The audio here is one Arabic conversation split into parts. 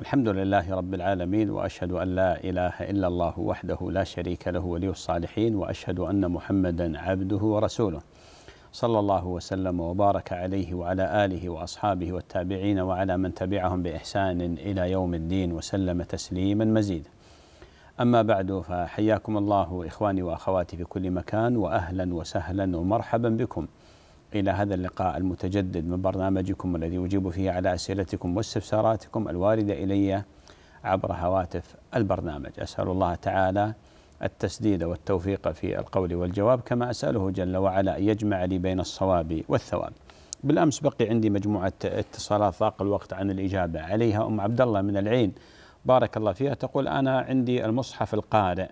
الحمد لله رب العالمين واشهد ان لا اله الا الله وحده لا شريك له ولي الصالحين واشهد ان محمدا عبده ورسوله صلى الله وسلم وبارك عليه وعلى اله واصحابه والتابعين وعلى من تبعهم باحسان الى يوم الدين وسلم تسليما مزيدا. اما بعد فحياكم الله اخواني واخواتي في كل مكان واهلا وسهلا ومرحبا بكم. إلى هذا اللقاء المتجدد من برنامجكم الذي أجيب فيه على أسئلتكم واستفساراتكم الواردة إلي عبر هواتف البرنامج أسأل الله تعالى التسديد والتوفيق في القول والجواب كما أسأله جل وعلا أن يجمع لي بين الصواب والثواب بالأمس بقي عندي مجموعة اتصالات ضاق الوقت عن الإجابة عليها أم عبد الله من العين بارك الله فيها تقول أنا عندي المصحف القارئ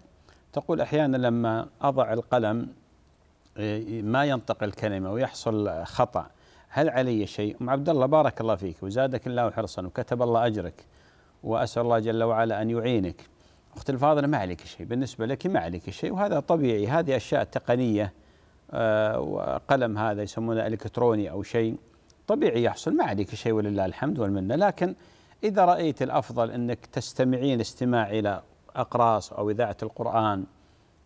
تقول أحيانا لما أضع القلم إيه، ما ينطق الكلمة ويحصل خطأ هل علي شيء؟ أم عبد الله بارك الله فيك وزادك الله حرصا وكتب الله أجرك وأسأل الله جل وعلا أن يعينك أخت الفاضلة ما عليك شيء بالنسبة لك ما عليك شيء وهذا طبيعي هذه أشياء تقنية آه، وقلم هذا يسمونه إلكتروني أو شيء طبيعي يحصل ما عليك شيء ولله الحمد والمنة لكن إذا رأيت الأفضل أنك تستمعين استماع إلى أقراص أو إذاعة القرآن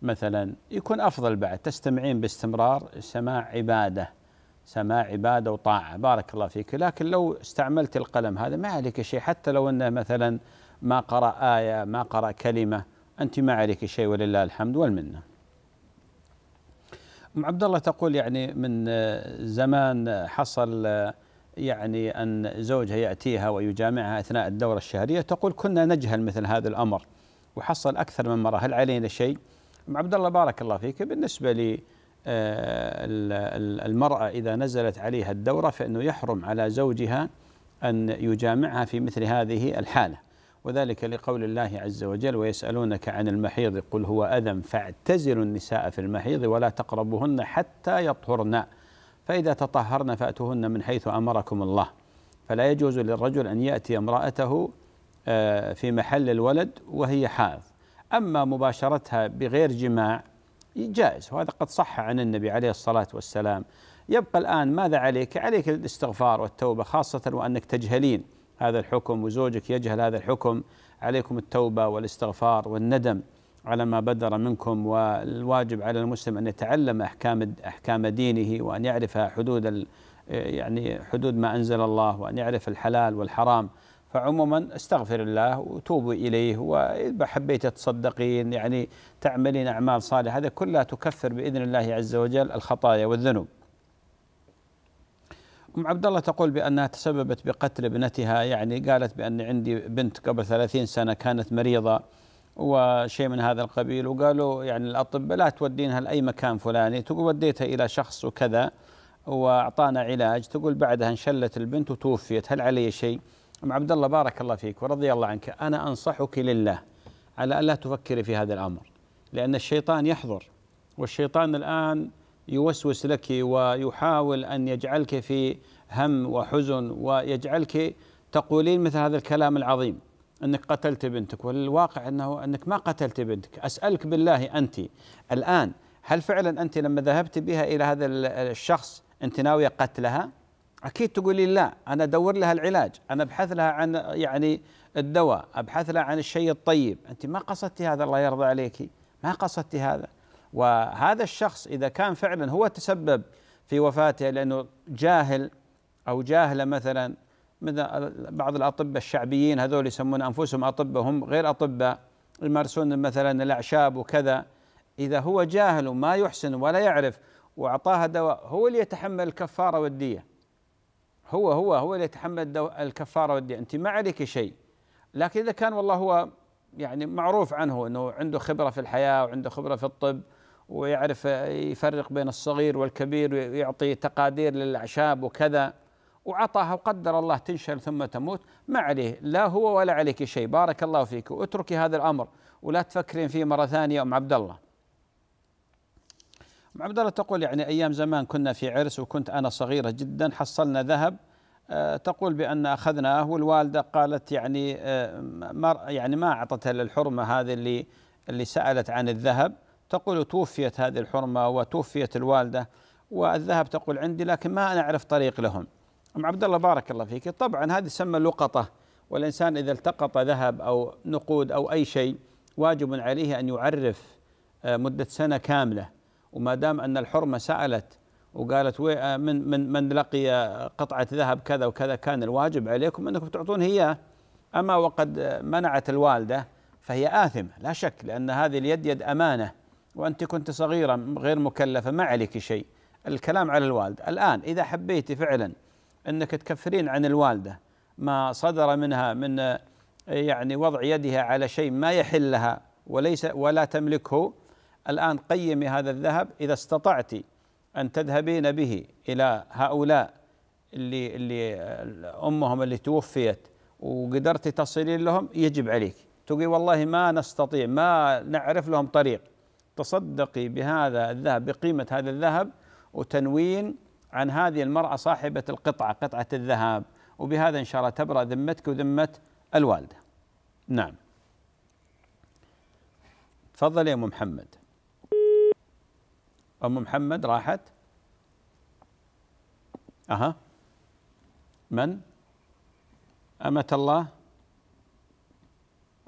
مثلا يكون أفضل بعد تستمعين باستمرار سماع عبادة سماع عبادة وطاعة بارك الله فيك لكن لو استعملت القلم هذا ما عليك شيء حتى لو أنه مثلا ما قرأ آية ما قرأ كلمة أنت ما عليك شيء ولله الحمد والمنة أم عبد الله تقول يعني من آه، زمان آه، حصل آه، يعني أن زوجها يأتيها ويجامعها أثناء الدورة الشهرية تقول كنا نجهل مثل هذا الأمر وحصل أكثر من مرة هل علينا شيء؟ نعم. عبد الله بارك الله فيك بالنسبة لي آه، المرأة إذا نزلت عليها الدورة فإنه يحرم على زوجها أن يجامعها في مثل هذه الحالة وذلك لقول الله عز وجل ويسألونك عن المحيض قل هو أذى فاعتزلوا النساء في المحيض ولا تقربهن حتى يطهرن فإذا تطهرن فأتوهن من حيث أمركم الله فلا يجوز للرجل أن يأتي امرأته آه، في محل الولد وهي حائض أما مباشرتها بغير جماع جائز وهذا قد صح عن النبي عليه الصلاة والسلام يبقى الآن ماذا عليك؟ عليك الاستغفار والتوبة خاصة وأنك تجهلين هذا الحكم وزوجك يجهل هذا الحكم عليكم التوبة والاستغفار والندم على ما بدر منكم والواجب على المسلم أن يتعلم أحكام أحكام دينه وأن يعرف حدود يعني حدود ما أنزل الله وأن يعرف الحلال والحرام فعموما استغفر الله وتوبوا اليه واذا حبيت تصدقين يعني تعملين اعمال صالحه هذا كلها تكفر باذن الله عز وجل الخطايا والذنوب. ام عبد الله تقول بانها تسببت بقتل ابنتها يعني قالت بان عندي بنت قبل 30 سنه كانت مريضه وشيء من هذا القبيل وقالوا يعني الاطباء لا تودينها لاي مكان فلاني تقول وديتها الى شخص وكذا واعطانا علاج تقول بعدها انشلت البنت وتوفيت هل علي شيء؟ أم عبد الله بارك الله فيك ورضي الله عنك أنا أنصحك لله على ألا تفكري في هذا الأمر لأن الشيطان يحضر والشيطان الآن يوسوس لك ويحاول أن يجعلك في هم وحزن ويجعلك تقولين مثل هذا الكلام العظيم أنك قتلت بنتك والواقع أنه أنك ما قتلت بنتك أسألك بالله أنت الآن هل فعلا أنت لما ذهبت بها إلى هذا الشخص أنت ناوية قتلها؟ اكيد تقولي لا انا ادور لها العلاج انا ابحث لها عن يعني الدواء ابحث لها عن الشيء الطيب انت ما قصدتي هذا الله يرضى عليك ما قصدتي هذا وهذا الشخص اذا كان فعلا هو تسبب في وفاته لانه جاهل او جاهله مثلا مثل بعض الاطباء الشعبيين هذول يسمون انفسهم اطباء هم غير اطباء يمارسون مثلا الاعشاب وكذا اذا هو جاهل وما يحسن ولا يعرف واعطاها دواء هو اللي يتحمل الكفاره والديه هو هو هو اللي يتحمل الكفاره والدية انت ما عليك شيء لكن اذا كان والله هو يعني معروف عنه انه عنده خبره في الحياه وعنده خبره في الطب ويعرف يفرق بين الصغير والكبير ويعطي تقادير للاعشاب وكذا وعطاها وقدر الله تنشر ثم تموت ما عليه لا هو ولا عليك شيء بارك الله فيك واتركي هذا الامر ولا تفكرين فيه مره ثانيه ام عبد الله عبد الله تقول يعني ايام زمان كنا في عرس وكنت انا صغيره جدا حصلنا ذهب آه، تقول بان اخذناه والوالده قالت يعني آه، ما يعني ما اعطتها للحرمه هذه اللي اللي سالت عن الذهب تقول توفيت هذه الحرمه وتوفيت الوالده والذهب تقول عندي لكن ما انا اعرف طريق لهم ام عبد الله بارك الله فيك طبعا هذه تسمى لقطه والانسان اذا التقط ذهب او نقود او اي شيء واجب عليه ان يعرف آه، مده سنه كامله وما دام ان الحرمه سالت وقالت آه، من من من لقي قطعه ذهب كذا وكذا كان الواجب عليكم انكم تعطونه اياه اما وقد منعت الوالده فهي آثمة لا شك لأن هذه اليد يد أمانة وأنت كنت صغيرة غير مكلفة ما عليك شيء الكلام على الوالدة الآن إذا حبيتي فعلا أنك تكفرين عن الوالدة ما صدر منها من آه، يعني وضع يدها على شيء ما يحل لها وليس ولا تملكه الآن قيمي هذا الذهب إذا استطعت أن تذهبين به إلى هؤلاء اللي اللي أمهم اللي توفيت وقدرت تصلين لهم يجب عليك تقول والله ما نستطيع ما نعرف لهم طريق تصدقي بهذا الذهب بقيمة هذا الذهب وتنوين عن هذه المرأة صاحبة القطعة قطعة الذهب وبهذا إن شاء الله تبرأ ذمتك وذمة الوالدة نعم تفضل يا أم محمد أم محمد راحت أها من أمة الله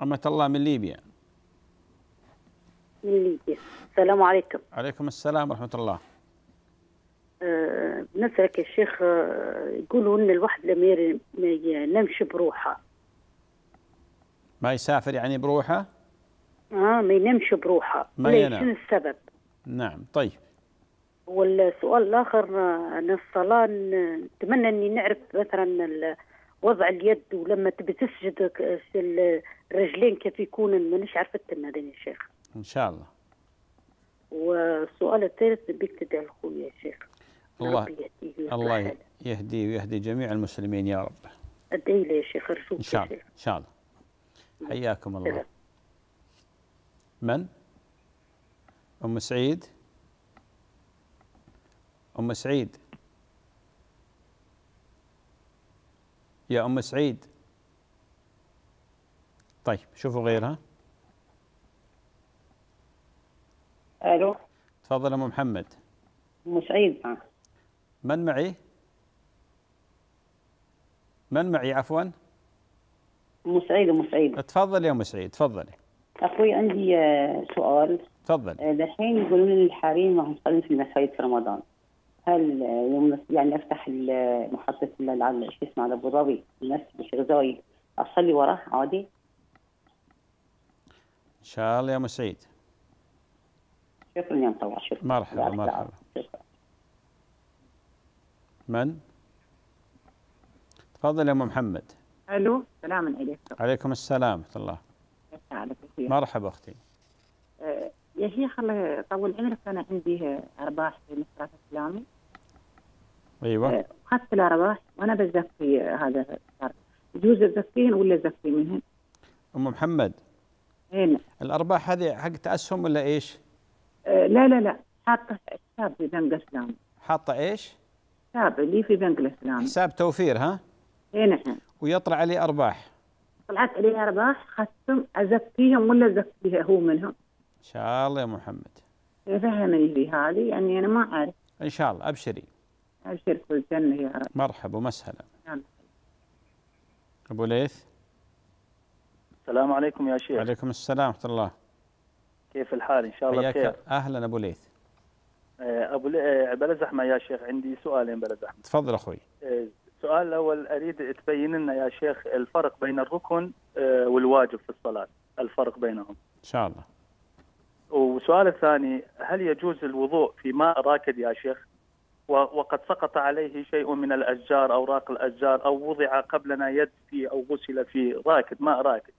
أمة الله من ليبيا من ليبيا السلام عليكم عليكم السلام ورحمة الله بنسألك أه، يا شيخ أه، يقولوا إن الواحد لما ما ينامش بروحه ما يسافر يعني بروحه؟ اه ما ينامش بروحه ما ينام شنو السبب؟ نعم طيب والسؤال الاخر عن الصلاه نتمنى اني نعرف مثلا وضع اليد ولما تبي تسجد الرجلين كيف يكون مانيش عرفت هذا يا شيخ ان شاء الله والسؤال الثالث بيك تدعي لخويا يا شيخ الله يهديه الله يهدي ويهدي جميع المسلمين يا رب ادعي لي يا شيخ ارجوك ان شاء الله ان شاء الله حياكم الله من؟ أم سعيد أم سعيد يا أم سعيد طيب شوفوا غيرها ألو تفضل أم محمد أم سعيد آه. من معي؟ من معي عفوا؟ أم سعيد أم سعيد تفضل يا أم سعيد تفضلي أخوي عندي آه، سؤال تفضل آه، دحين يقولون لنا الحريم راح نصلي في المساجد في رمضان هل آه، يوم يعني افتح محطه آه، شو اسمه على ابو ظبي المسجد الشيخ اصلي وراه عادي؟ ان شاء الله يا ام سعيد شكرا يا مطوع شكرا مرحبا مرحبا شكرا. من؟ تفضل يا ام محمد الو السلام عليكم عليكم السلام ورحمه الله مرحبا اختي يا شيخ الله طول عمرك انا عندي ارباح في مصرف اسلامي ايوه اخذت آه، الارباح وانا بزكي هذا يجوز ازكيهن ولا ازكي منهن؟ ام محمد اي نعم الارباح هذه حقت اسهم ولا ايش؟ آه، لا لا لا حاطه حساب في بنك اسلامي حاطه ايش؟ حساب لي في بنك الاسلامي حساب توفير ها؟ اي نعم ويطلع عليه ارباح طلعت عليه ارباح اخذتهم ازكيهم ولا ازكيها هو منهم؟ ان شاء الله يا محمد فهمي لي هذه يعني انا ما اعرف ان شاء الله ابشري ابشرك الجنه يا رب مرحبا ومسهلا نعم. ابو ليث السلام عليكم يا شيخ وعليكم السلام ورحمه الله كيف الحال ان شاء الله بخير اهلا ابو ليث آه، ابو آه، بلا زحمه يا شيخ عندي سؤالين بلا زحمه تفضل اخوي آه، السؤال الاول اريد تبين لنا يا شيخ الفرق بين الركن والواجب في الصلاه الفرق بينهم ان شاء الله والسؤال الثاني هل يجوز الوضوء في ماء راكد يا شيخ وقد سقط عليه شيء من الأشجار أوراق الأشجار أو وضع قبلنا يد فيه أو غسل فيه راكد ماء راكد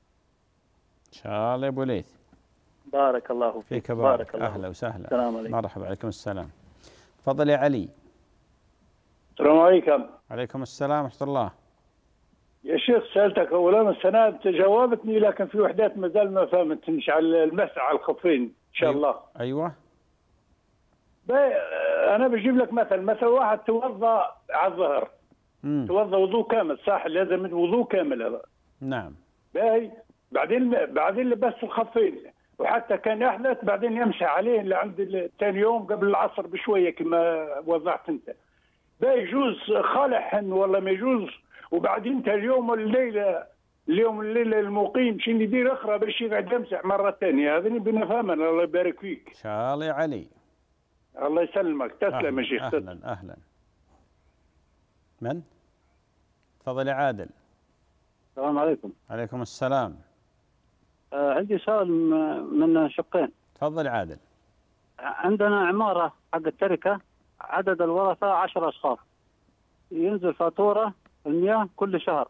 ان شاء الله أبو ليث بارك الله فيك, فيك بارك, بارك الله أهلا وسهلا السلام عليكم مرحبا عليكم السلام تفضل يا علي السلام عليكم عليكم السلام ورحمة الله يا شيخ سألتك أولا السنة جاوبتني لكن في وحدات ما زال ما فهمت مش على المسعى على الخفين ان شاء أيوه. الله ايوه انا بجيب لك مثل مثل واحد توضا على الظهر توضا وضوء كامل صح لازم وضوء كامل هذا نعم باهي بعدين بعدين لبس الخفين وحتى كان احدث بعدين يمشي عليه لعند ثاني يوم قبل العصر بشويه كما وضحت انت باهي يجوز خالح ولا ما يجوز وبعدين اليوم والليله اليوم الليله المقيم شنو يدير اخرى باش يقعد يمسح مره ثانيه هذا بنفهم انا الله يبارك فيك ان شاء يا علي الله يسلمك تسلم يا شيخ اهلا اهلا من؟ تفضل يا عادل السلام عليكم عليكم السلام آه عندي سؤال من شقين تفضل عادل عندنا عمارة حق التركة عدد الورثة 10 أشخاص ينزل فاتورة المياه كل شهر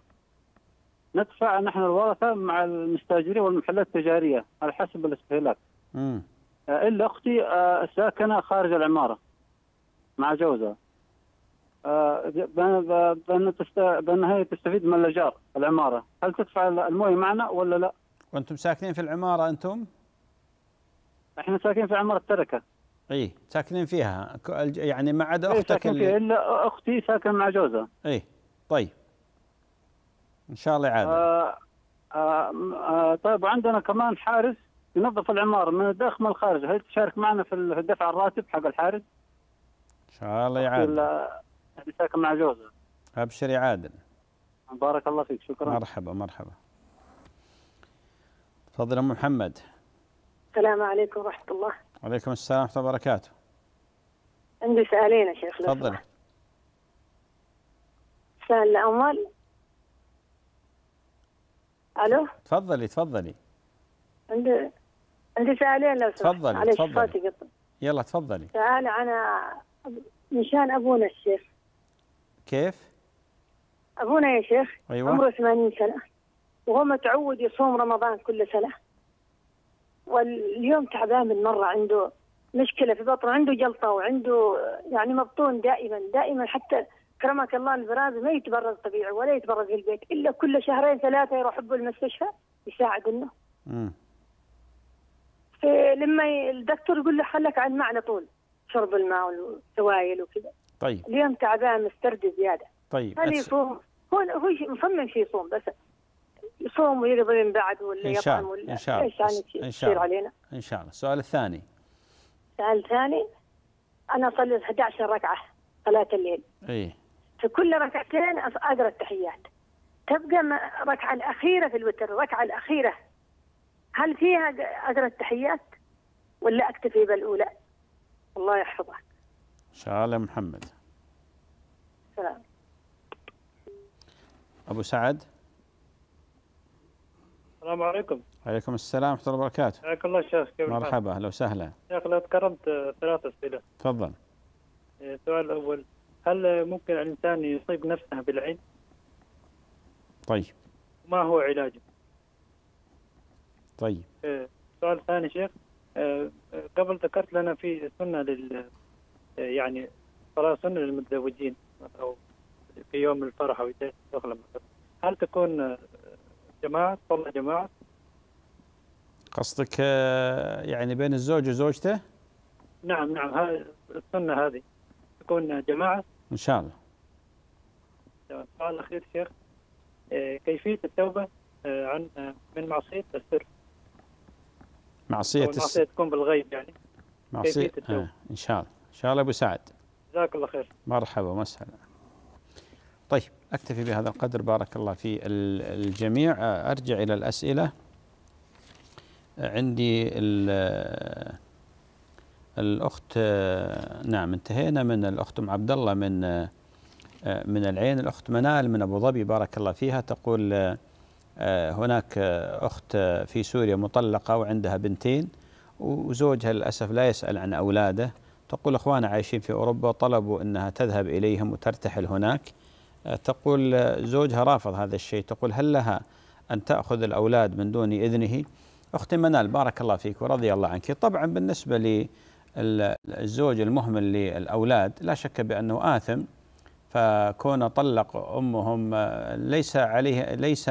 ندفع نحن الورثه مع المستاجرين والمحلات التجاريه على حسب الاستهلاك. امم الا اختي آه، ساكنه خارج العماره مع جوزها. آه، بان بان هي تستفيد من الاجار العماره، هل تدفع المويه معنا ولا لا؟ وانتم ساكنين في العماره انتم؟ احنا ساكنين في عماره تركه. اي ساكنين فيها يعني ما عدا إيه، اختك إيه اللي... الا اختي ساكنه مع جوزها. اي طيب. ان شاء الله يعادل آه، آه، آه، طيب وعندنا كمان حارس ينظف العماره من الداخل من الخارج هل تشارك معنا في دفع الراتب حق الحارس؟ ان شاء الله يا عادل مع جوزه ابشر يا عادل بارك الله فيك شكرا مرحبا مرحبا تفضل ام محمد السلام عليكم ورحمه الله وعليكم السلام ورحمه الله وبركاته عندي سؤالين يا شيخ تفضل سؤال الأول الو تفضلي تفضلي عندي عندي سؤالين لو سمحت تفضلي تفضلي يلا تفضلي سؤال انا نشان ابونا الشيخ كيف؟ ابونا يا شيخ أيوة. عمره 80 سنه وهو متعود يصوم رمضان كل سنه واليوم تعبان من مره عنده مشكله في بطنه عنده جلطه وعنده يعني مبطون دائما دائما حتى كرمك الله البراز ما يتبرز طبيعي ولا يتبرز في البيت الا كل شهرين ثلاثه يروح حبه المستشفى يساعد انه لما الدكتور يقول له حلك عن على طول شرب الماء والسوائل وكذا طيب اليوم تعبان مسترد زياده طيب هل يصوم هو هو مصمم شيء يصوم بس يصوم ويقضي من بعد ولا إن شاء الله يعني إن شاء الله إن شاء الله إن شاء الله السؤال الثاني السؤال الثاني أنا أصلي 11 ركعة صلاة الليل إيه في كل ركعتين اقرا التحيات تبقى الركعه الاخيره في الوتر الركعه الاخيره هل فيها اقرا التحيات ولا اكتفي بالاولى الله يحفظك شاله محمد سلام ابو سعد السلام عليكم وعليكم السلام ورحمه الله وبركاته حياك الله شيخ كيف مرحبا اهلا وسهلا شيخ لو تكرمت ثلاث اسئله تفضل السؤال إيه، الاول هل ممكن الإنسان يصيب نفسه بالعين؟ طيب ما هو علاجه؟ طيب آه، سؤال ثاني شيخ آه، آه، قبل ذكرت لنا في سنة لل يعني صلاة سنة للمتزوجين أو في يوم الفرح أو دخل هل تكون جماعة صلاة جماعة؟ قصدك يعني بين الزوج وزوجته؟ نعم نعم هذه السنة هذه تكون جماعه ان شاء الله سؤال الاخير شيخ آه، كيفيه التوبه آه، عن آه، من معصيه السر معصيه معصيه تكون بالغيب يعني معصيه آه. ان شاء الله ان شاء الله ابو سعد جزاك الله خير مرحبا ومسهلا طيب اكتفي بهذا القدر بارك الله في الجميع ارجع الى الاسئله عندي الأخت آه، نعم انتهينا من الأخت أم عبد الله من آه، آه، من العين الأخت منال من أبو ظبي بارك الله فيها تقول هناك أخت في سوريا مطلقة وعندها بنتين وزوجها للأسف لا يسأل عن أولاده تقول أخوانا عايشين في أوروبا طلبوا أنها تذهب إليهم وترتحل هناك تقول زوجها رافض هذا الشيء تقول هل لها أن تأخذ الأولاد من دون إذنه أختي منال بارك الله فيك ورضي الله عنك طبعا بالنسبة لي الزوج المهمل للأولاد لا شك بأنه آثم فكون طلق أمهم ليس عليه ليس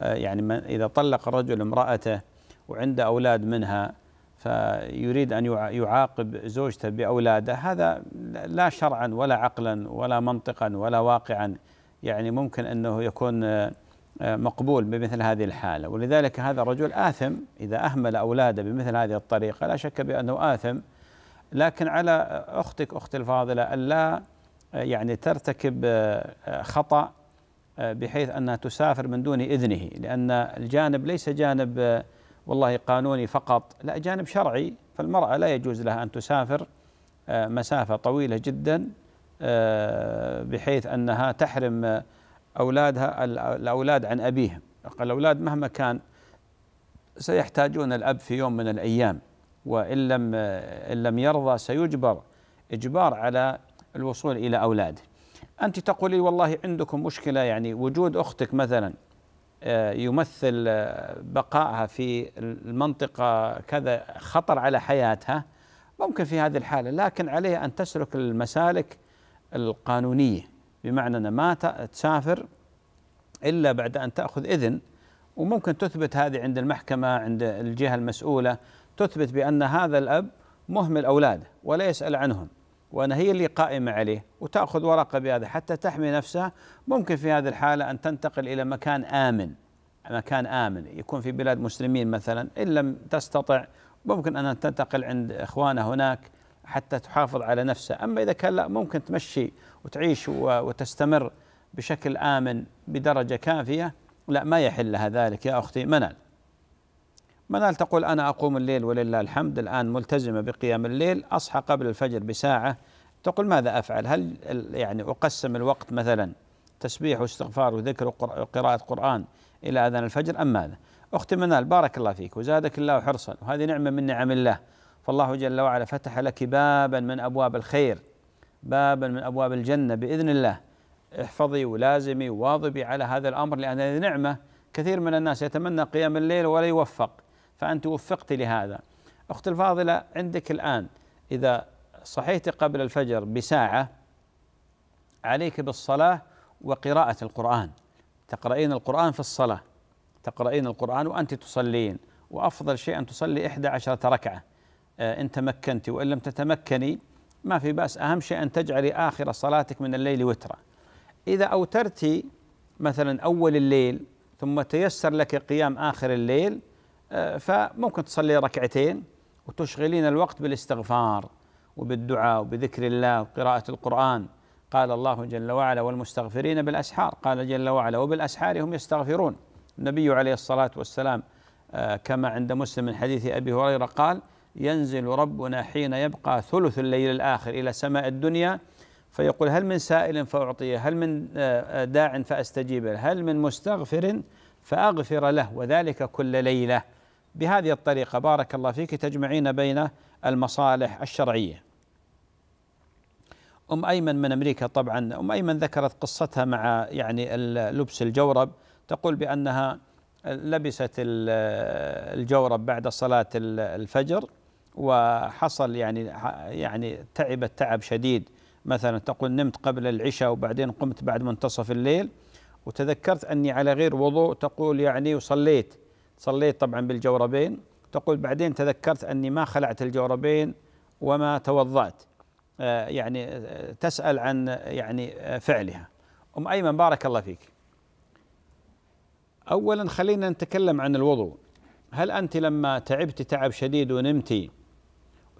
يعني إذا طلق رجل امرأته وعنده أولاد منها فيريد أن يعاقب زوجته بأولاده هذا لا شرعا ولا عقلا ولا منطقا ولا واقعا يعني ممكن أنه يكون مقبول بمثل هذه الحالة ولذلك هذا الرجل آثم إذا أهمل أولاده بمثل هذه الطريقة لا شك بأنه آثم لكن على اختك اختي الفاضله الا آه، يعني ترتكب آه، آه، خطا بحيث انها تسافر من دون اذنه لان الجانب ليس جانب والله قانوني فقط لا جانب شرعي فالمراه لا يجوز لها ان تسافر مسافه طويله جدا بحيث انها تحرم اولادها الاولاد عن ابيهم الاولاد مهما كان سيحتاجون الاب في يوم من الايام وإن لم إن لم يرضى سيجبر إجبار على الوصول إلى أولاده أنت تقولي والله عندكم مشكلة يعني وجود أختك مثلا آه، يمثل آه، بقائها في المنطقة كذا خطر على حياتها ممكن في هذه الحالة لكن عليها أن تسلك المسالك القانونية بمعنى أن ما تسافر إلا بعد أن تأخذ إذن وممكن تثبت هذه عند المحكمة عند الجهة المسؤولة تثبت بأن هذا الأب مهمل أولاده ولا يسأل عنهم وأن هي اللي قائمة عليه وتأخذ ورقة بهذا حتى تحمي نفسها ممكن في هذه الحالة أن تنتقل إلى مكان آمن مكان آمن يكون في بلاد مسلمين مثلا إن لم تستطع ممكن أن تنتقل عند إخوانها هناك حتى تحافظ على نفسها أما إذا كان لا ممكن تمشي وتعيش وتستمر بشكل آمن بدرجة كافية لا ما يحل لها ذلك يا أختي منال منال تقول أنا أقوم الليل ولله الحمد الآن ملتزمة بقيام الليل أصحى قبل الفجر بساعة تقول ماذا أفعل هل يعني أقسم الوقت مثلا تسبيح واستغفار وذكر وقراءة قرآن إلى أذان الفجر أم ماذا أختي منال بارك الله فيك وزادك الله حرصا وهذه نعمة من نعم الله فالله جل وعلا فتح لك بابا من أبواب الخير بابا من أبواب الجنة بإذن الله احفظي ولازمي وواظبي على هذا الأمر لأن هذه نعمة كثير من الناس يتمنى قيام الليل ولا يوفق فأنت وفقت لهذا أختي الفاضلة عندك الآن إذا صحيت قبل الفجر بساعة عليك بالصلاة وقراءة القرآن تقرأين القرآن في الصلاة تقرأين القرآن وأنت تصلين وأفضل شيء أن تصلي إحدى عشرة ركعة آه، إن تمكنت وإن لم تتمكني ما في بأس أهم شيء أن تجعلي آخر صلاتك من الليل وترا إذا أوترت مثلا أول الليل ثم تيسر لك قيام آخر الليل آه، فممكن تصلي ركعتين وتشغلين الوقت بالاستغفار وبالدعاء وبذكر الله وقراءة القرآن قال الله جل وعلا والمستغفرين بالأسحار قال جل وعلا وبالأسحار هم يستغفرون النبي عليه الصلاة والسلام آه، كما عند مسلم من حديث أبي هريرة قال ينزل ربنا حين يبقى ثلث الليل الآخر إلى سماء الدنيا فيقول هل من سائل فأعطيه هل من آه، داع فأستجيب هل من مستغفر فأغفر له وذلك كل ليلة بهذه الطريقة بارك الله فيك تجمعين بين المصالح الشرعية أم أيمن من أمريكا طبعا أم أيمن ذكرت قصتها مع يعني لبس الجورب تقول بأنها لبست الجورب بعد صلاة الفجر وحصل يعني يعني تعبت تعب شديد مثلا تقول نمت قبل العشاء وبعدين قمت بعد منتصف الليل وتذكرت اني على غير وضوء تقول يعني وصليت صليت طبعا بالجوربين تقول بعدين تذكرت أني ما خلعت الجوربين وما توضأت آه، يعني آه، تسأل عن آه، يعني فعلها أم أيمن بارك الله فيك أولا خلينا نتكلم عن الوضوء هل أنت لما تعبت تعب شديد ونمتي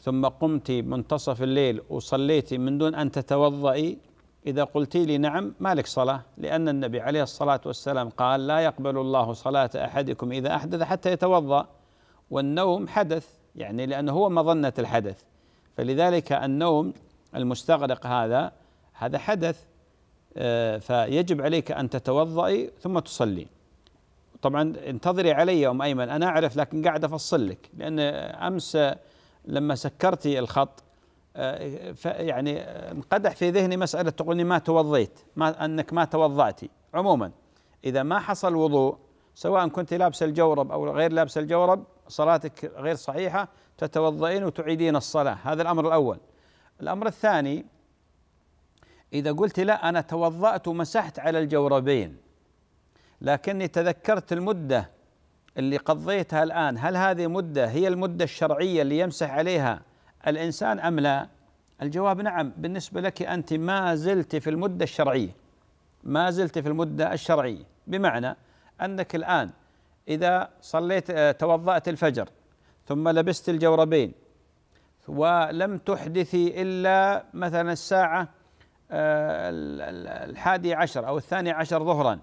ثم قمت منتصف الليل وصليتي من دون أن تتوضئي إذا قلت لي نعم ما لك صلاة لأن النبي عليه الصلاة والسلام قال لا يقبل الله صلاة أحدكم إذا أحدث حتى يتوضأ والنوم حدث يعني لأنه هو مظنة الحدث فلذلك النوم المستغرق هذا هذا حدث آه، فيجب عليك أن تتوضأي ثم تصلي طبعا انتظري علي أم أيمن أنا أعرف لكن قاعد أفصل لك لأن أمس لما سكرتي الخط يعني انقدح في ذهني مسألة تقولني ما توضيت ما أنك ما توضأتي عموما إذا ما حصل وضوء سواء كنت لابس الجورب أو غير لابس الجورب صلاتك غير صحيحة تتوضئين وتعيدين الصلاة هذا الأمر الأول الأمر الثاني إذا قلت لا أنا توضأت ومسحت على الجوربين لكني تذكرت المدة اللي قضيتها الآن هل هذه مدة هي المدة الشرعية اللي يمسح عليها الإنسان أم لا الجواب نعم بالنسبة لك أنت ما زلت في المدة الشرعية ما زلت في المدة الشرعية بمعنى أنك الآن إذا صليت آه، توضأت الفجر ثم لبست الجوربين ولم تحدثي إلا مثلا الساعة آه، الحادي عشر أو الثاني عشر ظهرا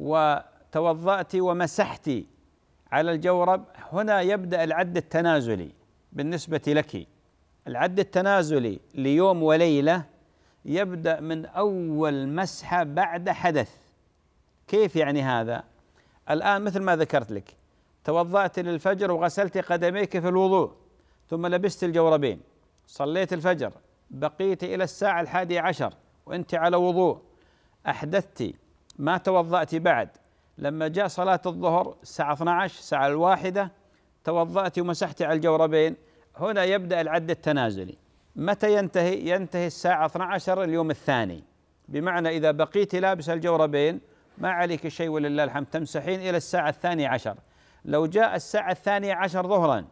وتوضأت ومسحت على الجورب هنا يبدأ العد التنازلي بالنسبة لك العد التنازلي ليوم وليلة يبدأ من أول مسحة بعد حدث كيف يعني هذا؟ الآن مثل ما ذكرت لك توضأت للفجر وغسلت قدميك في الوضوء ثم لبست الجوربين صليت الفجر بقيت إلى الساعة الحادية عشر وأنت على وضوء أحدثت ما توضأت بعد لما جاء صلاة الظهر الساعة 12 الساعة الواحدة توضأت ومسحت على الجوربين هنا يبدأ العد التنازلي متى ينتهي؟ ينتهي الساعة 12 اليوم الثاني بمعنى إذا بقيت لابس الجوربين ما عليك شيء ولله الحمد تمسحين إلى الساعة الثانية عشر لو جاء الساعة الثانية عشر ظهرا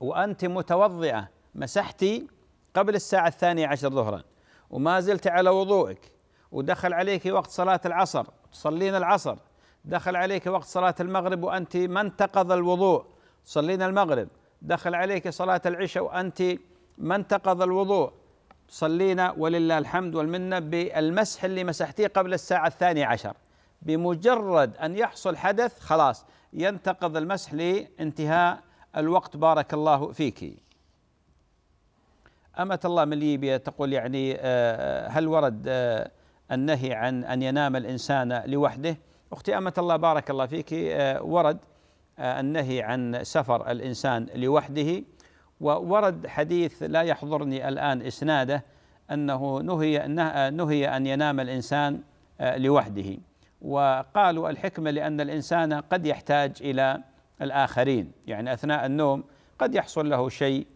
وأنت متوضئة مسحتي قبل الساعة الثانية عشر ظهرا وما زلت على وضوئك ودخل عليك وقت صلاة العصر تصلين العصر دخل عليك وقت صلاة المغرب وأنت ما انتقض الوضوء صلينا المغرب دخل عليك صلاة العشاء وأنت ما انتقض الوضوء صلينا ولله الحمد والمنة بالمسح اللي مسحتيه قبل الساعة الثانية عشر بمجرد أن يحصل حدث خلاص ينتقض المسح لانتهاء الوقت بارك الله فيك أمة الله من ليبيا تقول يعني آه، آه، هل ورد آه، النهي عن أن ينام الإنسان لوحده أختي أمة الله بارك الله فيك آه، ورد آه، النهي عن سفر الإنسان لوحده وورد حديث لا يحضرني الآن إسناده أنه نهي, آه، نهي أن ينام الإنسان لوحده وقالوا الحكمة لأن الإنسان قد يحتاج إلى الآخرين يعني أثناء النوم قد يحصل له شيء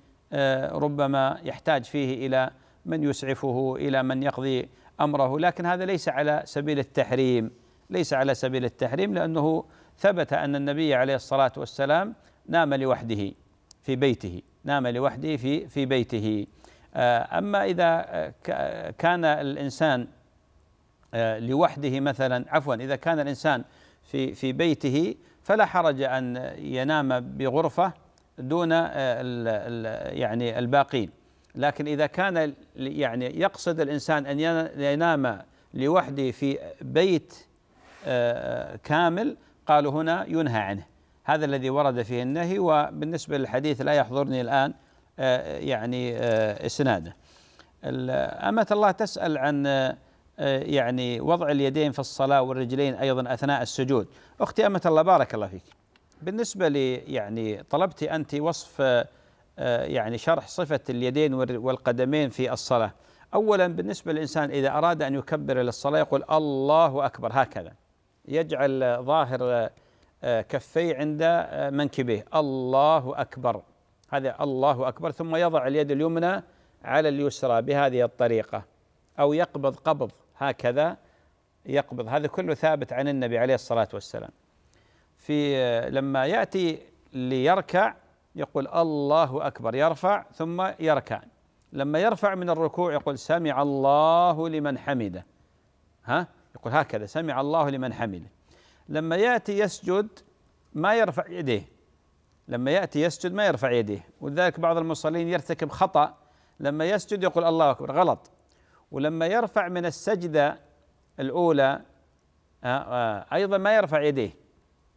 ربما يحتاج فيه إلى من يسعفه إلى من يقضي أمره لكن هذا ليس على سبيل التحريم ليس على سبيل التحريم لأنه ثبت أن النبي عليه الصلاة والسلام نام لوحده في بيته نام لوحده في في بيته آه، أما إذا آه، آه، كان الإنسان لوحده مثلا عفوا إذا كان الإنسان في في بيته فلا حرج أن ينام بغرفة دون يعني الباقين لكن إذا كان يعني يقصد الإنسان أن ينام لوحده في بيت آه، آه، كامل قالوا هنا ينهى عنه هذا الذي ورد فيه النهي وبالنسبة للحديث لا يحضرني الآن آه، يعني إسناده أمة الله تسأل عن يعني وضع اليدين في الصلاة والرجلين أيضا أثناء السجود أختي أمة الله بارك الله فيك بالنسبة لي يعني طلبتي أنت وصف يعني شرح صفة اليدين والقدمين في الصلاة أولا بالنسبة للإنسان إذا أراد أن يكبر للصلاة يقول الله أكبر هكذا يجعل ظاهر آه، آه، كفيه عند آه، منكبيه الله أكبر هذا الله أكبر ثم يضع اليد اليمنى على اليسرى بهذه الطريقة أو يقبض قبض هكذا يقبض هذا كله ثابت عن النبي عليه الصلاة والسلام في لما يأتي ليركع يقول الله أكبر يرفع ثم يركع لما يرفع من الركوع يقول سمع الله لمن حمده ها يقول هكذا سمع الله لمن حمده لما ياتي يسجد ما يرفع يديه لما ياتي يسجد ما يرفع يديه ولذلك بعض المصلين يرتكب خطا لما يسجد يقول الله اكبر غلط ولما يرفع من السجده الاولى آه، آه، ايضا ما يرفع يديه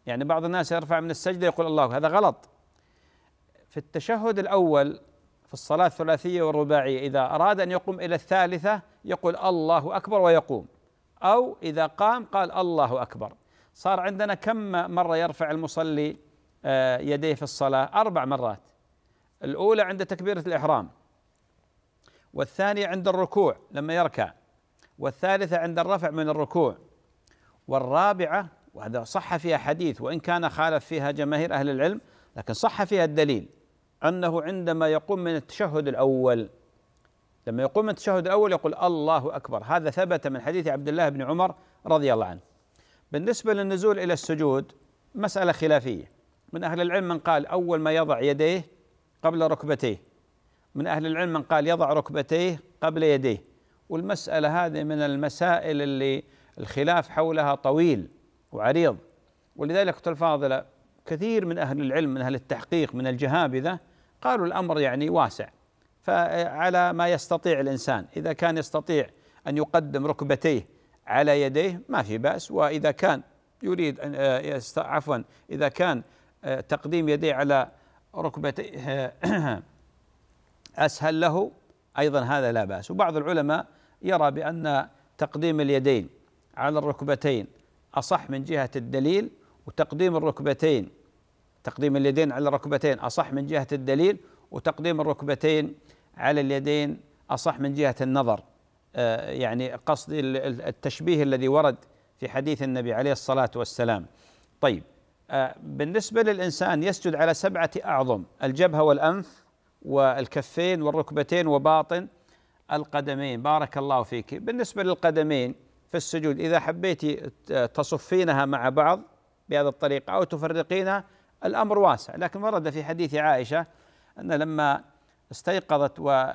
يعني بعض الناس يرفع من السجده يقول الله هذا غلط في التشهد الاول في الصلاه الثلاثيه والرباعيه اذا اراد ان يقوم الى الثالثه يقول الله اكبر ويقوم أو إذا قام قال الله أكبر صار عندنا كم مرة يرفع المصلي آه، يديه في الصلاة أربع مرات الأولى عند تكبيرة الإحرام والثانية عند الركوع لما يركع والثالثة عند الرفع من الركوع والرابعة وهذا صح فيها حديث وإن كان خالف فيها جماهير أهل العلم لكن صح فيها الدليل أنه عندما يقوم من التشهد الأول لما يقوم التشهد الاول يقول الله اكبر هذا ثبت من حديث عبد الله بن عمر رضي الله عنه بالنسبه للنزول الى السجود مساله خلافيه من اهل العلم من قال اول ما يضع يديه قبل ركبتيه من اهل العلم من قال يضع ركبتيه قبل يديه والمساله هذه من المسائل اللي الخلاف حولها طويل وعريض ولذلك الفاضله كثير من اهل العلم من اهل التحقيق من الجهابذه قالوا الامر يعني واسع فعلى ما يستطيع الإنسان إذا كان يستطيع أن يقدم ركبتيه على يديه ما في بأس وإذا كان يريد أن آه، عفوا إذا كان آه، تقديم يديه على ركبتيه آه، أسهل له أيضا هذا لا بأس وبعض العلماء يرى بأن تقديم اليدين على الركبتين أصح من جهة الدليل وتقديم الركبتين تقديم اليدين على الركبتين أصح من جهة الدليل وتقديم الركبتين على اليدين أصح من جهة النظر آه، يعني قصدي التشبيه الذي ورد في حديث النبي عليه الصلاة والسلام طيب آه، بالنسبة للإنسان يسجد على سبعة أعظم الجبهة والأنف والكفين والركبتين وباطن القدمين بارك الله فيك بالنسبة للقدمين في السجود إذا حبيت تصفينها مع بعض بهذا الطريقة أو تفرقينها الأمر واسع لكن ورد في حديث عائشة أن لما استيقظت وقالت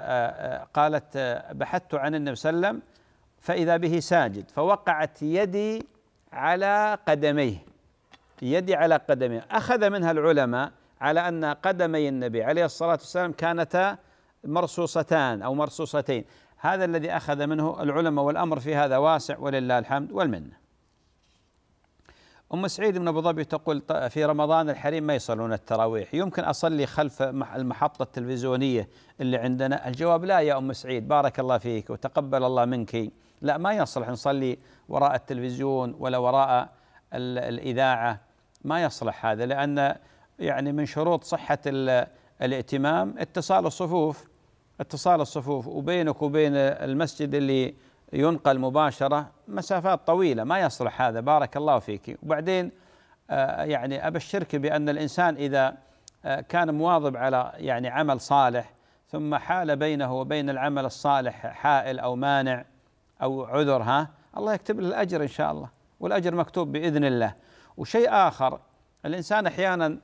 آه، آه، آه، بحثت عن النبي صلى الله عليه وسلم فإذا به ساجد فوقعت يدي على قدميه يدي على قدميه أخذ منها العلماء على أن قدمي النبي عليه الصلاة والسلام كانتا مرصوصتان أو مرصوصتين هذا الذي أخذ منه العلماء والأمر في هذا واسع ولله الحمد والمنه أم سعيد من أبو ظبي تقول في رمضان الحريم ما يصلون التراويح يمكن أصلي خلف المحطة التلفزيونية اللي عندنا الجواب لا يا أم سعيد بارك الله فيك وتقبل الله منك لا ما يصلح نصلي وراء التلفزيون ولا وراء الإذاعة ما يصلح هذا لأن يعني من شروط صحة الائتمام اتصال الصفوف اتصال الصفوف وبينك وبين المسجد اللي ينقل مباشرة مسافات طويلة ما يصلح هذا بارك الله فيك وبعدين آه، يعني أبشرك بأن الإنسان إذا آه، كان مواظب على يعني عمل صالح ثم حال بينه وبين العمل الصالح حائل أو مانع أو عذر ها الله يكتب له الأجر إن شاء الله والأجر مكتوب بإذن الله وشيء آخر الإنسان أحيانا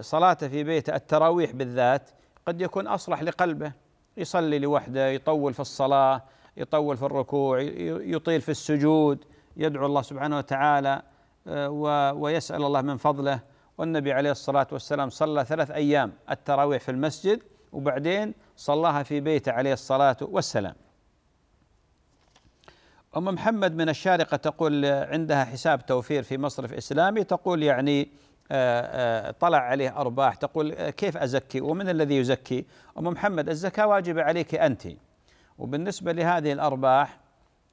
صلاته في بيته التراويح بالذات قد يكون أصلح لقلبه يصلي لوحده يطول في الصلاة يطول في الركوع يطيل في السجود يدعو الله سبحانه وتعالى آه، ويسأل الله من فضله والنبي عليه الصلاة والسلام صلى ثلاث أيام التراويح في المسجد وبعدين صلاها في بيته عليه الصلاة والسلام أم محمد من الشارقة تقول عندها حساب توفير في مصرف إسلامي تقول يعني آه، آه، طلع عليه أرباح تقول كيف أزكي ومن الذي يزكي أم محمد الزكاة واجبة عليك أنتِ وبالنسبة لهذه الأرباح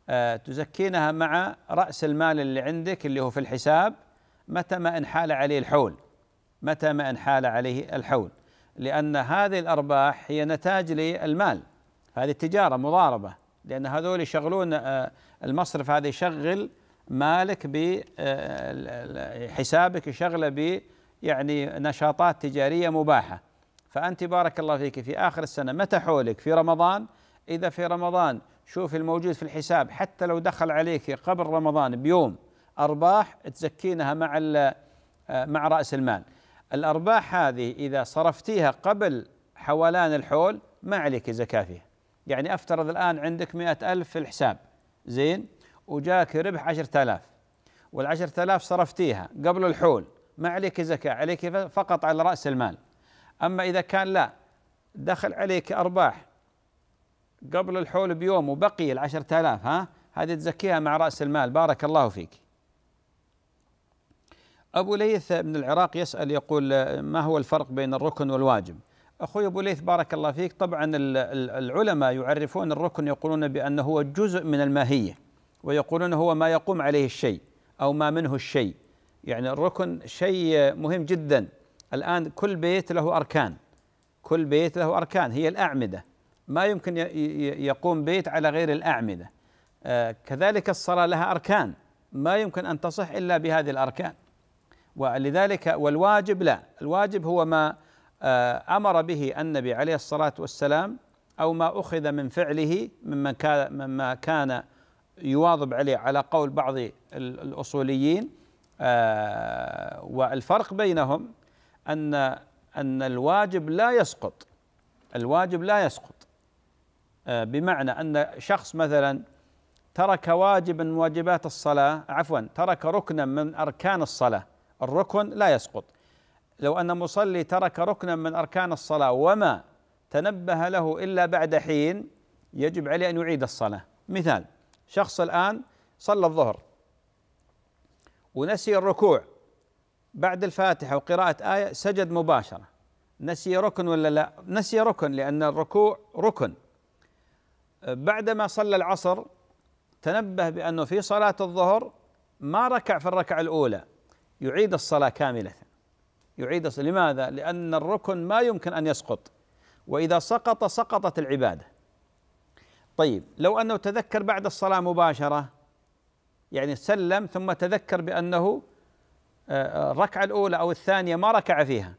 آه، تزكينها مع رأس المال اللي عندك اللي هو في الحساب متى ما انحال عليه الحول متى ما انحال عليه الحول لأن هذه الأرباح هي نتاج للمال هذه التجارة مضاربة لأن هذول يشغلون آه، المصرف هذا يشغل مالك بحسابك آه، يشغله ب يعني نشاطات تجارية مباحة فأنت بارك الله فيك في آخر السنة متى حولك في رمضان إذا في رمضان شوف الموجود في الحساب حتى لو دخل عليك قبل رمضان بيوم أرباح تزكينها مع آه، مع رأس المال الأرباح هذه إذا صرفتيها قبل حولان الحول ما عليك زكاة فيها يعني أفترض الآن عندك مئة ألف في الحساب زين وجاك ربح عشرة آلاف والعشرة آلاف صرفتيها قبل الحول ما عليك زكاة عليك فقط على رأس المال أما إذا كان لا دخل عليك أرباح قبل الحول بيوم وبقي العشرة آلاف ها هذه تزكيها مع رأس المال بارك الله فيك أبو ليث من العراق يسأل يقول ما هو الفرق بين الركن والواجب أخوي أبو ليث بارك الله فيك طبعا العلماء يعرفون الركن يقولون بأنه هو جزء من الماهية ويقولون هو ما يقوم عليه الشيء أو ما منه الشيء يعني الركن شيء مهم جدا الآن كل بيت له أركان كل بيت له أركان هي الأعمدة ما يمكن يقوم بيت على غير الأعمدة آه، كذلك الصلاة لها أركان ما يمكن أن تصح إلا بهذه الأركان ولذلك والواجب لا الواجب هو ما آه، أمر به النبي عليه الصلاة والسلام أو ما أخذ من فعله مما كان مما كان يواظب عليه على قول بعض الأصوليين آه، والفرق بينهم أن أن الواجب لا يسقط الواجب لا يسقط آه، بمعنى أن شخص مثلا ترك واجبا من واجبات الصلاة عفوا ترك ركنا من أركان الصلاة الركن لا يسقط لو أن مصلي ترك ركنا من أركان الصلاة وما تنبه له إلا بعد حين يجب عليه أن يعيد الصلاة مثال شخص الآن صلى الظهر ونسي الركوع بعد الفاتحة وقراءة آية سجد مباشرة نسي ركن ولا لا نسي ركن لأن الركوع ركن بعدما صلى العصر تنبه بأنه في صلاة الظهر ما ركع في الركعة الأولى يعيد الصلاة كاملة يعيد الصلاة لماذا؟ لأن الركن ما يمكن أن يسقط وإذا سقط سقطت العبادة طيب لو أنه تذكر بعد الصلاة مباشرة يعني سلم ثم تذكر بأنه آه، آه، الركعة الأولى أو الثانية ما ركع فيها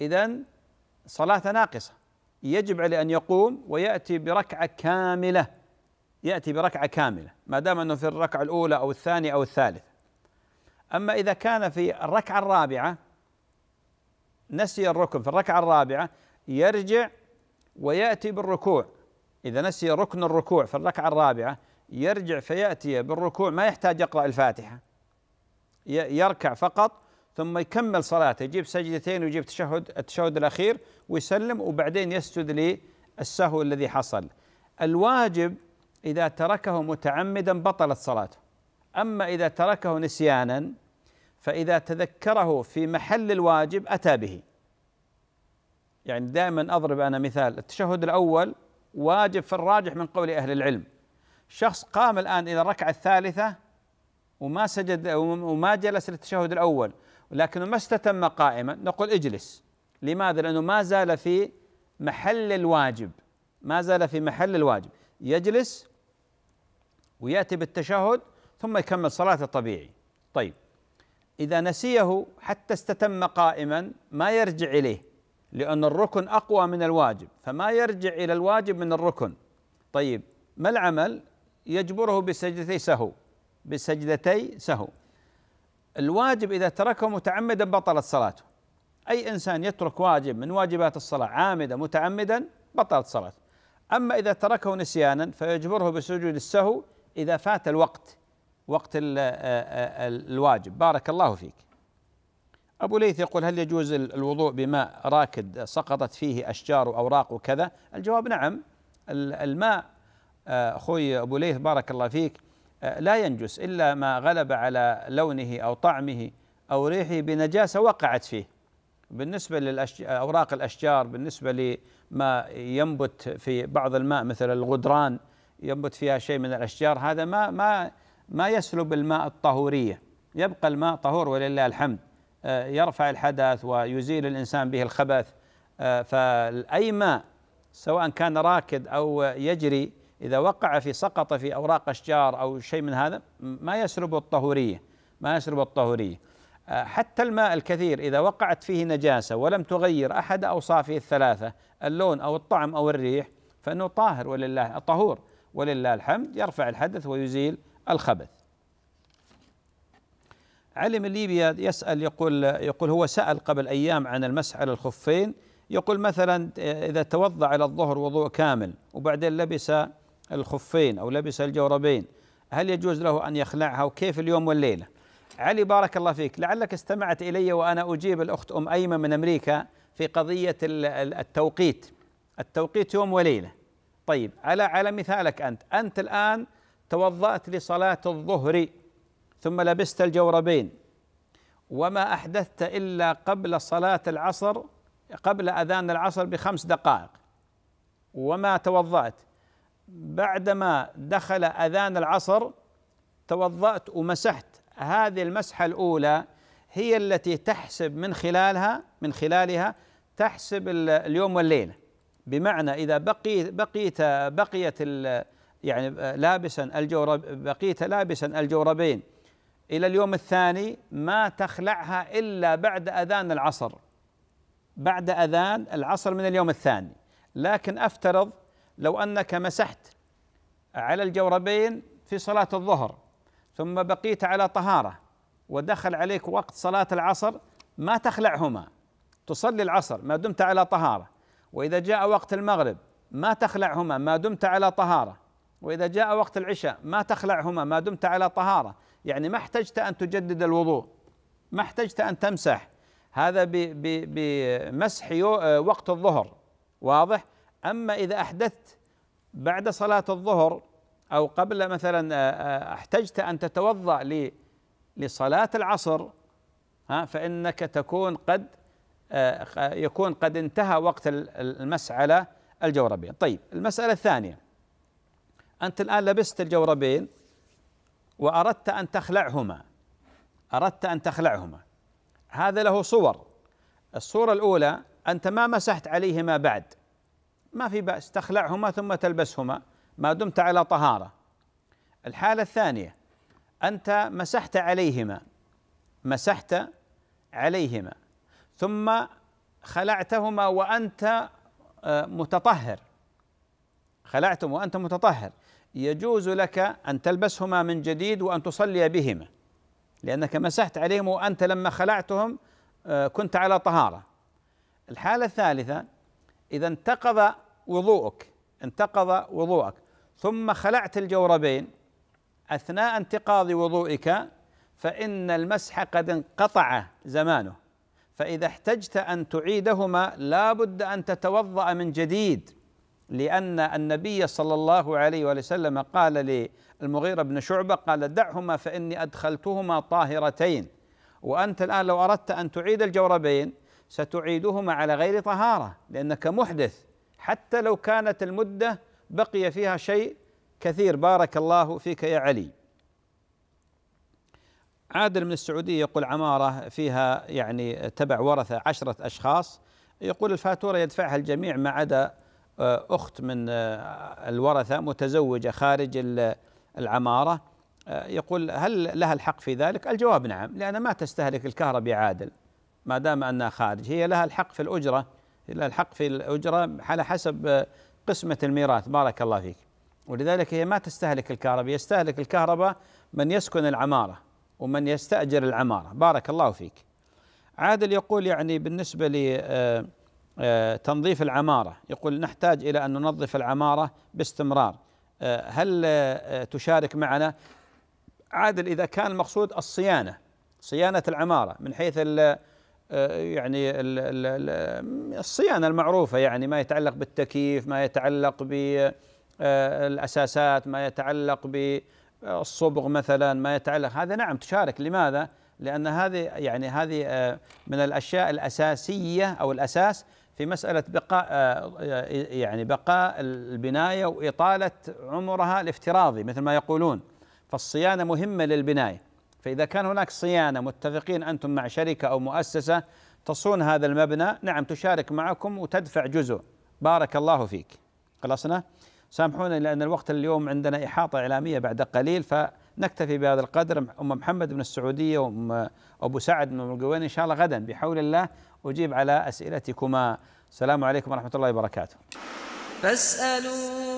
إذا صلاة ناقصة يجب عليه ان يقوم وياتي بركعه كامله ياتي بركعه كامله ما دام انه في الركعه الاولى او الثانيه او الثالثه اما اذا كان في الركعه الرابعه نسي الركن في الركعه الرابعه يرجع وياتي بالركوع اذا نسي ركن الركوع في الركعه الرابعه يرجع فياتي بالركوع ما يحتاج يقرا الفاتحه يركع فقط ثم يكمل صلاته يجيب سجدتين ويجيب تشهد التشهد الاخير ويسلم وبعدين يسجد للسهو الذي حصل الواجب اذا تركه متعمدا بطلت صلاته اما اذا تركه نسيانا فاذا تذكره في محل الواجب اتى به يعني دائما اضرب انا مثال التشهد الاول واجب في الراجح من قول اهل العلم شخص قام الان الى الركعه الثالثه وما سجد وما جلس للتشهد الاول لكنه ما استتم قائما نقول اجلس لماذا؟ لأنه ما زال في محل الواجب ما زال في محل الواجب يجلس ويأتي بالتشهد ثم يكمل صلاته طبيعي طيب إذا نسيه حتى استتم قائما ما يرجع إليه لأن الركن أقوى من الواجب فما يرجع إلى الواجب من الركن طيب ما العمل؟ يجبره بسجدتي سهو بسجدتي سهو الواجب إذا تركه متعمدا بطلت صلاته أي إنسان يترك واجب من واجبات الصلاة عامدا متعمدا بطلت صلاته أما إذا تركه نسيانا فيجبره بسجود السهو إذا فات الوقت وقت آه، آه، آه، الواجب بارك الله فيك أبو ليث يقول هل يجوز الوضوء بماء راكد سقطت فيه أشجار وأوراق وكذا الجواب نعم الماء أخوي أبو ليث بارك الله فيك آه، لا ينجس إلا ما غلب على لونه أو طعمه أو ريحه بنجاسة وقعت فيه بالنسبة لأوراق الأشجار بالنسبة لما ينبت في بعض الماء مثل الغدران ينبت فيها شيء من الأشجار هذا ما ما ما يسلب الماء الطهورية يبقى الماء طهور ولله الحمد آه، يرفع الحدث ويزيل الإنسان به الخبث آه، فأي ماء سواء كان راكد أو يجري إذا وقع في سقط في أوراق أشجار أو شيء من هذا ما يسرب الطهورية ما يسرب الطهورية آه، حتى الماء الكثير إذا وقعت فيه نجاسة ولم تغير أحد أوصافه الثلاثة اللون أو الطعم أو الريح فإنه طاهر ولله طهور ولله الحمد يرفع الحدث ويزيل الخبث علم ليبيا يسأل يقول يقول هو سأل قبل أيام عن المسح على الخفين يقول مثلا آه، إذا توضأ على الظهر وضوء كامل وبعدين لبس الخفين أو لبس الجوربين هل يجوز له أن يخلعها وكيف اليوم والليلة علي بارك الله فيك لعلك استمعت إلي وأنا أجيب الأخت أم أيمة من أمريكا في قضية التوقيت التوقيت يوم وليلة طيب على على مثالك أنت أنت الآن توضأت لصلاة الظهر ثم لبست الجوربين وما أحدثت إلا قبل صلاة العصر قبل أذان العصر بخمس دقائق وما توضأت بعدما دخل اذان العصر توضأت ومسحت هذه المسحة الأولى هي التي تحسب من خلالها من خلالها تحسب اليوم والليلة بمعنى إذا بقي بقيت بقيت يعني لابسا الجورب بقيت لابسا الجوربين إلى اليوم الثاني ما تخلعها إلا بعد أذان العصر بعد أذان العصر من اليوم الثاني لكن أفترض لو انك مسحت على الجوربين في صلاه الظهر ثم بقيت على طهاره ودخل عليك وقت صلاه العصر ما تخلعهما تصلي العصر ما دمت على طهاره واذا جاء وقت المغرب ما تخلعهما ما دمت على طهاره واذا جاء وقت العشاء ما تخلعهما ما دمت على طهاره يعني ما احتجت ان تجدد الوضوء ما احتجت ان تمسح هذا بمسح وقت الظهر واضح أما إذا أحدثت بعد صلاة الظهر أو قبل مثلا آه، آه، احتجت أن تتوضأ لصلاة العصر ها فإنك تكون قد آه، يكون قد انتهى وقت المس على الجوربين طيب المسألة الثانية أنت الآن لبست الجوربين وأردت أن تخلعهما أردت أن تخلعهما هذا له صور الصورة الأولى أنت ما مسحت عليهما بعد ما في بأس تخلعهما ثم تلبسهما ما دمت على طهارة الحالة الثانية أنت مسحت عليهما مسحت عليهما ثم خلعتهما وأنت آه، متطهر خلعتهم وأنت متطهر يجوز لك أن تلبسهما من جديد وأن تصلي بهما لأنك مسحت عليهم وأنت لما خلعتهم آه، كنت على طهارة الحالة الثالثة إذا انتقض وضوءك انتقض وضوءك ثم خلعت الجوربين اثناء انتقاض وضوئك فان المسح قد انقطع زمانه فاذا احتجت ان تعيدهما لا بد ان تتوضا من جديد لان النبي صلى الله عليه وسلم قال للمغيره بن شعبه قال دعهما فاني ادخلتهما طاهرتين وانت الان لو اردت ان تعيد الجوربين ستعيدهما على غير طهاره لانك محدث حتى لو كانت المدة بقي فيها شيء كثير بارك الله فيك يا علي عادل من السعودية يقول عمارة فيها يعني تبع ورثة عشرة أشخاص يقول الفاتورة يدفعها الجميع ما عدا آه، أخت من آه، الورثة متزوجة خارج العمارة آه، يقول هل لها الحق في ذلك؟ الجواب نعم لأنها ما تستهلك الكهرباء عادل ما دام أنها خارج هي لها الحق في الأجرة إلى الحق في الأجرة على حسب قسمة الميراث بارك الله فيك ولذلك هي ما تستهلك الكهرباء يستهلك الكهرباء من يسكن العمارة ومن يستأجر العمارة بارك الله فيك عادل يقول يعني بالنسبة لتنظيف آه، آه، العمارة يقول نحتاج إلى أن ننظف العمارة باستمرار آه، هل تشارك معنا عادل إذا كان المقصود الصيانة صيانة العمارة من حيث آه، يعني الصيانه المعروفه يعني ما يتعلق بالتكييف ما يتعلق بالاساسات آه، ما يتعلق بالصبغ آه، مثلا ما يتعلق هذا نعم تشارك لماذا لان هذه يعني هذه من الاشياء الاساسيه او الاساس في مساله بقاء يعني بقاء البنايه واطاله عمرها الافتراضي مثل ما يقولون فالصيانه مهمه للبنايه فإذا كان هناك صيانة متفقين أنتم مع شركة أو مؤسسة تصون هذا المبنى نعم تشارك معكم وتدفع جزء بارك الله فيك خلصنا سامحونا لأن الوقت اليوم عندنا إحاطة إعلامية بعد قليل فنكتفي بهذا القدر أم محمد من السعودية وأم أبو سعد من القوين إن شاء الله غدا بحول الله أجيب على أسئلتكما السلام عليكم ورحمة الله وبركاته فاسألوا